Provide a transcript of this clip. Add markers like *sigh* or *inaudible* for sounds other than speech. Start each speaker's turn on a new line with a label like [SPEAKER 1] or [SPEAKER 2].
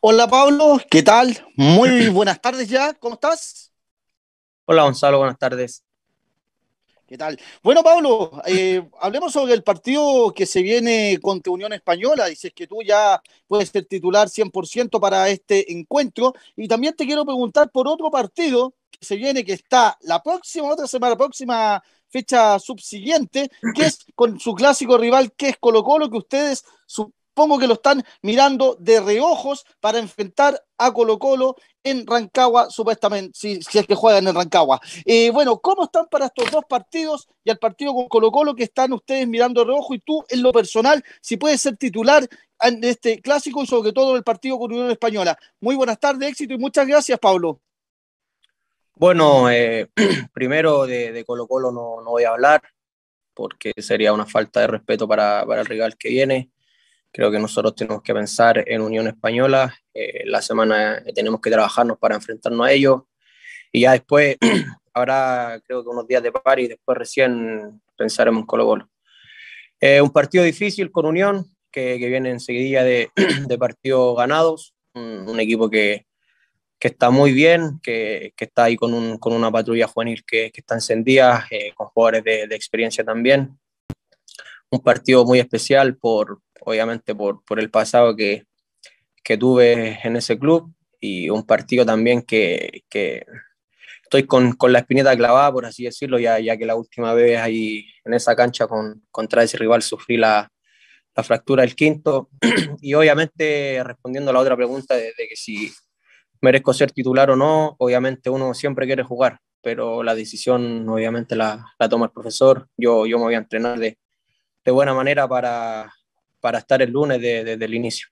[SPEAKER 1] Hola Pablo, ¿qué tal? Muy *clears throat* buenas tardes ya, ¿cómo estás? Hola Gonzalo, buenas tardes. ¿Qué tal? Bueno, Pablo, eh, hablemos sobre el partido que se viene contra Unión Española. Dices que tú ya puedes ser titular 100% para este encuentro. Y también te quiero preguntar por otro partido que se viene, que está la próxima, otra semana, próxima fecha subsiguiente, que es con su clásico rival, que es Colo Colo, que ustedes Pongo que lo están mirando de reojos para enfrentar a Colo Colo en Rancagua, supuestamente, si, si es que juegan en Rancagua. Eh, bueno, ¿cómo están para estos dos partidos y al partido con Colo Colo que están ustedes mirando de reojo? Y tú, en lo personal, si puedes ser titular en este clásico y sobre todo el partido con Unión Española. Muy buenas tardes, éxito y muchas gracias, Pablo.
[SPEAKER 2] Bueno, eh, *clears throat* primero de, Colo Colo no, voy a hablar porque sería una falta de respeto para, para el rival que viene. Creo que nosotros tenemos que pensar en Unión Española, eh, la semana eh, tenemos que trabajarnos para enfrentarnos a ellos y ya después *clears throat* habrá creo que unos días de par y después recién pensaremos con Colo Colo. Eh, un partido difícil con Unión, que, viene enseguida de, *clears throat* de partidos ganados, un, equipo que, que está muy bien, que, que está ahí con, un, con, una patrulla juvenil que, que está encendida, con jugadores de, de, experiencia también un partido muy especial por, obviamente, por, por el pasado que, tuve en ese club y un partido también que, estoy con, la espineta clavada, por así decirlo, ya, ya que la última vez ahí en esa cancha con, contra ese rival sufrí la, fractura del quinto. *clears throat* y obviamente, respondiendo a la otra pregunta de, que si merezco ser titular o no, obviamente uno siempre quiere jugar, pero la decisión obviamente la, la toma el profesor. Yo, yo me voy a entrenar de, de buena manera para, para estar el lunes desde el inicio.